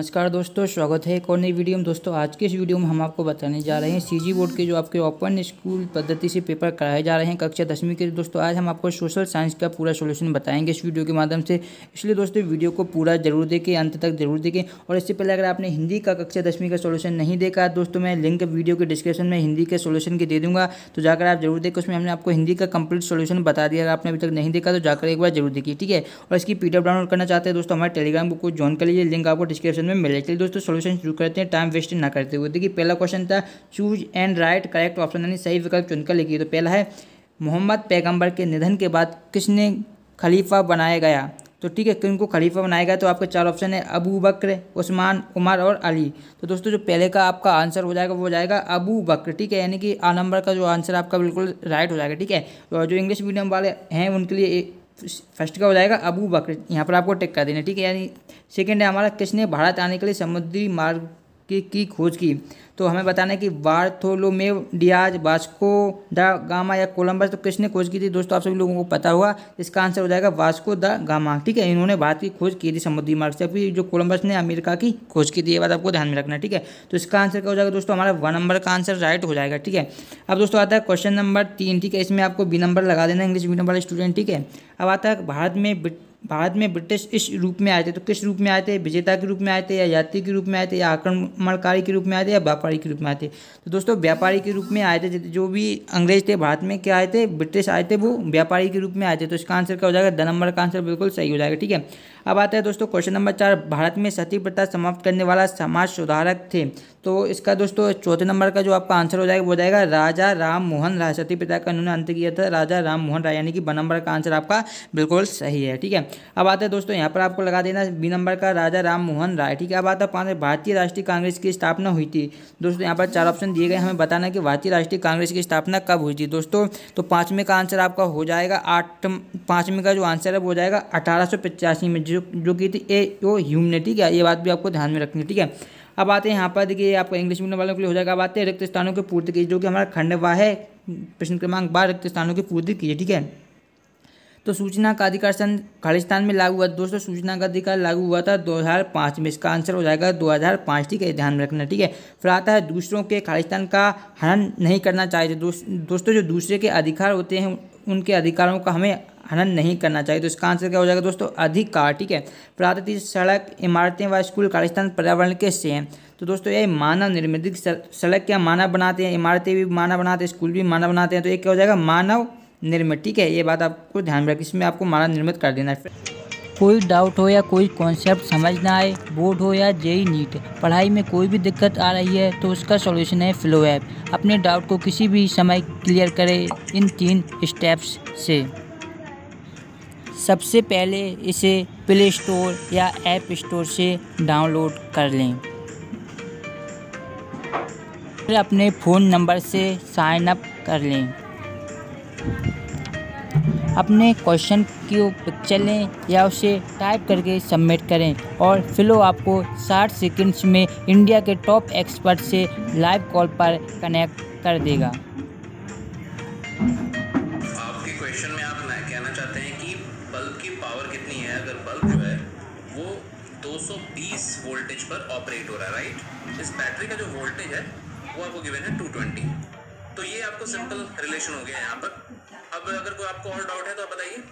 नमस्कार दोस्तों स्वागत है एक और नई वीडियो में दोस्तों आज के इस वीडियो में हम आपको बताने जा रहे हैं सीजी बोर्ड के जो आपके ओपन स्कूल पद्धति से पेपर कराए जा रहे हैं कक्षा दसवीं के दोस्तों आज हम आपको सोशल साइंस का पूरा सोल्यूशन बताएंगे इस वीडियो के माध्यम से इसलिए दोस्तों वीडियो को पूरा जरूर देखें अंत तक जरूर देखें और इससे पहले अगर आपने हिंदी का कक्षा दसवीं का सोल्यूशन नहीं देखा दोस्तों मैं लिंक वीडियो के डिस्क्रिप्शन में हिंदी के सोल्यूशन के दे दूँगा तो जाकर आप जरूर देखें उसमें हमने आपको हिंदी का कंप्लीट सोल्यूशन बता दिया अगर आपने अभी तक नहीं देखा तो जाकर एक बार जरूर देखिए ठीक है और इसकी पी डाउनलोड करना चाहते हैं दोस्तों हमारे टेलीग्राम को ज्वाइन कर लीजिए लिंक आपको डिस्क्रिप्शन में जाए चलिए दोस्तों सोल्यूशन शुरू करते हैं टाइम वेस्ट ना करते हुए देखिए पहला क्वेश्चन था choose and write correct option यानी सही विकल्प चुनकर लिखिए तो पहला है मोहम्मद पैगम्बर के निधन के बाद किसने खलीफा बनाया गया तो ठीक है किन को खलीफा बनाया गया तो आपके चार ऑप्शन है अबू बकर उस्मान उमर और अली तो दोस्तों जो पहले का आपका आंसर हो जाएगा वो हो जाएगा अबू बकर ठीक है यानी कि आ नंबर का जो आंसर आपका बिल्कुल राइट हो जाएगा ठीक है और जो इंग्लिश मीडियम वाले हैं उनके लिए फर्स्ट का हो जाएगा अबू बकर यहाँ पर आपको टिक कर देना ठीक है यानी सेकेंड है हमारा किसने भारत आने के लिए समुद्री मार्ग की, की खोज की तो हमें बताना है कि Bartholomew Diaz Vasco da Gama या कोलंबस तो किसने खोज की थी दोस्तों आप सभी लोगों को पता हुआ इसका आंसर हो जाएगा वास्को द गामा ठीक है इन्होंने भारत की खोज की थी समुद्री मार्ग से अभी जो कोलंबस ने अमेरिका की खोज की थी ये बात आपको ध्यान में रखना ठीक है तो इसका आंसर क्या हो जाएगा दोस्तों हमारा वन नंबर का आंसर राइट हो जाएगा ठीक है अब दोस्तों आता है क्वेश्चन नंबर तीन ठीक है इसमें आपको बी नंबर लगा देना इंग्लिश बी नंबर स्टूडेंट ठीक है अब आता है भारत में बाद में ब्रिटिश इस रूप में आए थे तो किस रूप में आए थे विजेता के रूप में आए थे या यात्री के रूप में आए थे या आक्रमणकारी के रूप में आए थे या व्यापारी के रूप में आए थे तो दोस्तों व्यापारी के रूप में आए थे जो भी अंग्रेज थे भारत में क्या आए थे ब्रिटिश आए थे वो व्यापारी के रूप में आए थे तो इसका आंसर क्या हो जाएगा द नंबर का आंसर बिल्कुल सही हो जाएगा ठीक है अब आता है दोस्तों क्वेश्चन नंबर चार भारत में सती प्रथा समाप्त करने वाला समाज सुधारक थे तो इसका दोस्तों चौथे नंबर का जो आपका आंसर हो जाएगा वो जाएगा राजा राम मोहन राय सती पिता का इन्होंने अंत किया था राजा राम मोहन राय यानी कि ब नंबर का आंसर आपका बिल्कुल सही है ठीक है अब आते हैं दोस्तों यहाँ पर आपको लगा देना बी नंबर का राजा राम मोहन राय ठीक है अब आता है पाँच भारतीय राष्ट्रीय कांग्रेस की स्थापना हुई थी दोस्तों यहाँ पर चार ऑप्शन दिए गए हमें बताना कि भारतीय राष्ट्रीय कांग्रेस की स्थापना कब हुई थी दोस्तों तो पाँचवें का आंसर आपका हो जाएगा आठ पाँचवें का जो आंसर है वो हो जाएगा अठारह में जो जो की थी ए ओ ह्यूम ने ठीक है ये बात भी आपको ध्यान में रखनी है ठीक है अब आते हैं यहाँ पर देखिए आपको इंग्लिश मीडियम वालों के लिए हो जाएगा अब आते हैं रिक्त स्थानों की पूर्ति कीजिए जो कि हमारा खंड वाह है प्रश्न क्रमांक बार रिक्त स्थानों की पूर्ति कीजिए ठीक है तो सूचना का अधिकार सन खालिस्तान में लागू हुआ दोस्तों सूचना का अधिकार लागू हुआ था 2005 में इसका आंसर हो जाएगा 2005 ठीक है ध्यान में रखना ठीक है फिर आता है दूसरों के खालिस्तान का हनन नहीं करना चाहिए दोस्तों जो दूसरे के अधिकार होते हैं उनके अधिकारों का हमें हनन नहीं करना चाहिए तो इसका आंसर क्या हो जाएगा दोस्तों अधिकार ठीक है प्राकृतिक सड़क इमारतें व स्कूल कालिस्तान पर्यावरण के से हैं तो दोस्तों ये मानव निर्मित सड़क क्या मानव बनाते हैं इमारतें भी मानव बनाते हैं स्कूल भी मानव बनाते हैं तो ये क्या हो जाएगा मानव निर्मित ठीक है ये बात आपको ध्यान में रखें इसमें आपको मानव निर्मित कर देना है कोई डाउट हो या कोई कॉन्सेप्ट समझ ना आए बोर्ड हो या जेई नीट पढ़ाई में कोई भी दिक्कत आ रही है तो उसका सॉल्यूशन है फ्लो ऐप अपने डाउट को किसी भी समय क्लियर करें इन तीन स्टेप्स से सबसे पहले इसे प्ले स्टोर या ऐप स्टोर से डाउनलोड कर लें फिर अपने फ़ोन नंबर से साइन अप कर लें अपने क्वेश्चन की पिक्चर लें या उसे टाइप करके सबमिट करें और फिलो आपको 60 सेकंड्स में इंडिया के टॉप एक्सपर्ट से लाइव कॉल पर कनेक्ट कर देगा की पावर कितनी है अगर बल्ब जो है वो 220 वोल्टेज पर ऑपरेट हो रहा है राइट इस बैटरी का जो वोल्टेज है वो आपको गिवन है 220 तो ये आपको सिंपल रिलेशन हो गया यहाँ पर अब अगर कोई आपको और डाउट है तो आप बताइए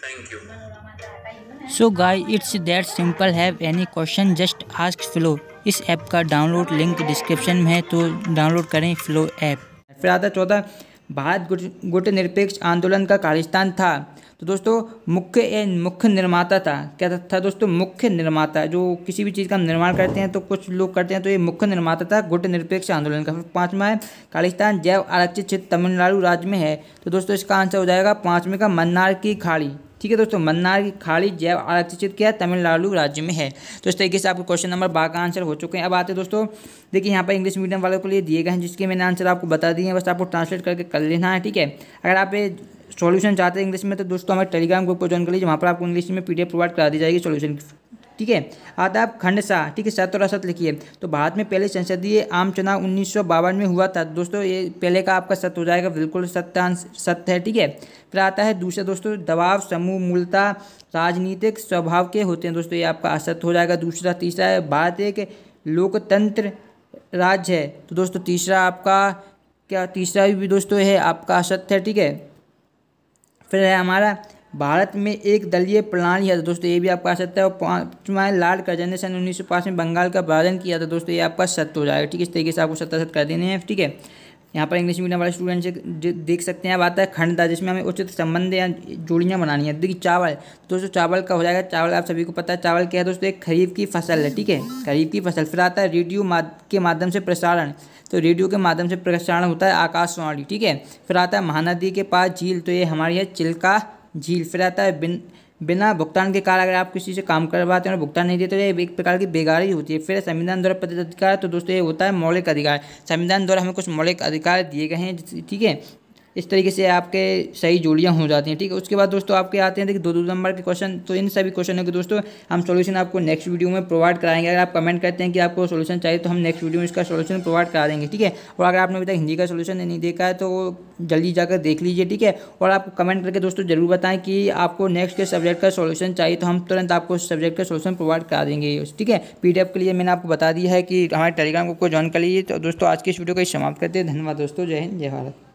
thank you so guy it's that simple have any question just ask flow इस ऐप का डाउनलोड लिंक डिस्क्रिप्शन में है तो डाउनलोड करें फ्लो ऐप फिर आता है चौथा भारत गुट गुट निरपेक्ष आंदोलन का कार्यस्थान था तो दोस्तों मुख्य मुख्य निर्माता था क्या था दोस्तों मुख्य निर्माता जो किसी भी चीज़ का निर्माण करते हैं तो कुछ लोग करते हैं तो ये मुख्य निर्माता था गुट निरपेक्ष आंदोलन का पाँचवा है कालिस्तान जैव आरक्षित क्षेत्र तमिलनाडु राज्य में है तो दोस्तों इसका आंसर हो जाएगा पाँचवें का मन्नार की खाड़ी ठीक है दोस्तों मन्नार की खाड़ी जैव आरक्षित क्या है तमिलनाडु राज्य में है तो इस तरीके से आपको क्वेश्चन नंबर बारह का आंसर हो चुके हैं अब आते हैं दोस्तों देखिए यहाँ पर इंग्लिश मीडियम वालों के लिए दिए गए हैं जिसके मैंने आंसर आपको बता दिए हैं बस आपको ट्रांसलेट करके कर लेना है ठीक है अगर आप सॉल्यूशन चाहते हैं इंग्लिश में तो दोस्तों हमारे टेलीग्राम ग्रुप को ज्वाइन कर लीजिए वहाँ पर आपको इंग्लिश में पीडीएफ प्रोवाइड करा दी जाएगी सॉल्यूशन ठीक है आदाब खंडसा ठीक है सतौरासत लिखिए तो भारत में पहले संसदीय आम चुनाव उन्नीस में हुआ था दोस्तों ये पहले का आपका सत्य हो जाएगा बिल्कुल सत्य सत्य है ठीक है फिर आता है दूसरा दोस्तों दबाव समूह मूलता राजनीतिक स्वभाव के होते हैं दोस्तों ये आपका असत्य हो जाएगा दूसरा तीसरा है भारत एक लोकतंत्र राज्य है तो दोस्तों तीसरा आपका क्या तीसरा भी दोस्तों है आपका असत्य है ठीक है फिर है हमारा भारत में एक दलीय प्रणाली है तो दोस्तों ये भी आपका सकता है और पाँचवा है लाल कर्जन ने सन उन्नीस सौ पाँच में बंगाल का विभाजन किया था तो दोस्तों ये आपका सत्य हो जाएगा ठीक है इस तरीके से आपको सत्ता सत्य कर देने हैं ठीक है यहाँ पर इंग्लिश मीडियम वाले स्टूडेंट देख सकते हैं अब आता है खंडता जिसमें हमें उचित संबंध या जोड़ियाँ बनानी है देखिए चावल तो दोस्तों चावल का हो जाएगा चावल आप सभी को पता है चावल क्या है दोस्तों एक खरीफ की फसल है ठीक है खरीफ की फसल फिर आता है रेडियो के माध्यम से प्रसारण तो रेडियो के माध्यम से प्रसारण होता है आकाशवाणी ठीक है फिर आता है महानदी के पास झील तो ये हमारी है चिल्का झील फिर आता है बिन बिना भुगतान के कारण अगर आप किसी से काम करवाते हैं और भुगतान नहीं देते तो ये एक प्रकार की बेगारी होती है फिर संविधान द्वारा प्रतिष्ठित अधिकार तो दोस्तों ये होता है मौलिक अधिकार संविधान द्वारा हमें कुछ मौलिक अधिकार दिए गए हैं ठीक है इस तरीके से आपके सही जोड़ियाँ हो जाती हैं ठीक है उसके बाद दोस्तों आपके आते हैं देखिए दो दो नंबर के क्वेश्चन तो इन सभी क्वेश्चनों के दोस्तों हम सोल्यूशन आपको नेक्स्ट वीडियो में प्रोवाइड कराएंगे अगर आप कमेंट करते हैं कि आपको सोल्यूशन चाहिए तो हम नेक्स्ट वीडियो में इसका सोल्यूशन प्रोवाइड करा देंगे ठीक है और अगर आपने अभी तक हिंदी का सोल्यूशन नहीं देखा है तो जल्दी जाकर देख लीजिए ठीक है और आप कमेंट करके दोस्तों ज़रूर बताएं कि आपको नेक्स्ट के सब्जेक्ट का सोल्यूशन चाहिए तो हम तुरंत आपको सब्जेक्ट का सोल्यूशन प्रोवाइड करा देंगे ठीक है पी के लिए मैंने आपको बता दिया है कि हमारे टेलीग्राम ग्रुप को ज्वाइन कर लीजिए तो दोस्तों आज की इस वीडियो को समाप्त करते हैं धन्यवाद दोस्तों जय हिंद जय भारत